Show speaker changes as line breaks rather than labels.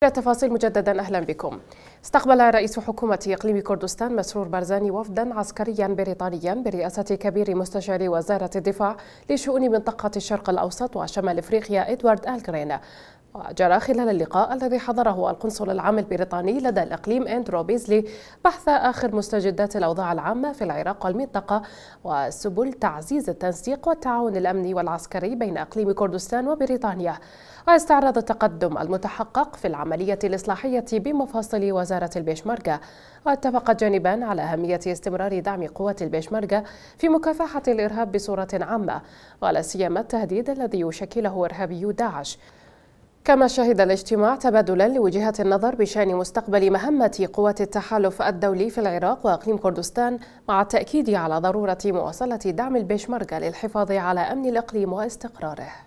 تفاصيل مجددا أهلا بكم استقبل رئيس حكومة إقليم كردستان مسرور برزاني وفدا عسكريا بريطانيا برئاسة كبير مستشار وزارة الدفاع لشؤون منطقة الشرق الأوسط وشمال إفريقيا إدوارد ألغرين جرى خلال اللقاء الذي حضره القنصل العام البريطاني لدى الإقليم أندرو بيزلي بحث آخر مستجدات الأوضاع العامة في العراق والمنطقة وسبل تعزيز التنسيق والتعاون الأمني والعسكري بين إقليم كردستان وبريطانيا واستعرض التقدم المتحقق في العملية الإصلاحية بمفاصل وزارة البيشمركة واتفق جانبا على أهمية استمرار دعم قوات البيشمركة في مكافحة الإرهاب بصورة عامة ولا سيما التهديد الذي يشكله إرهابي داعش كما شهد الاجتماع تبادلا لوجهة النظر بشان مستقبل مهمة قوات التحالف الدولي في العراق وأقليم كردستان مع التأكيد على ضرورة مواصلة دعم البيشمركة للحفاظ على أمن الإقليم واستقراره